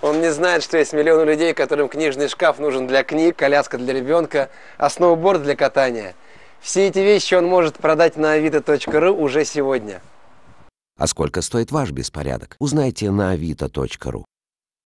Он не знает, что есть миллионы людей, которым книжный шкаф нужен для книг, коляска для ребенка, а сноуборд для катания. Все эти вещи он может продать на авито.ру уже сегодня. А сколько стоит ваш беспорядок? Узнайте на авито.ру.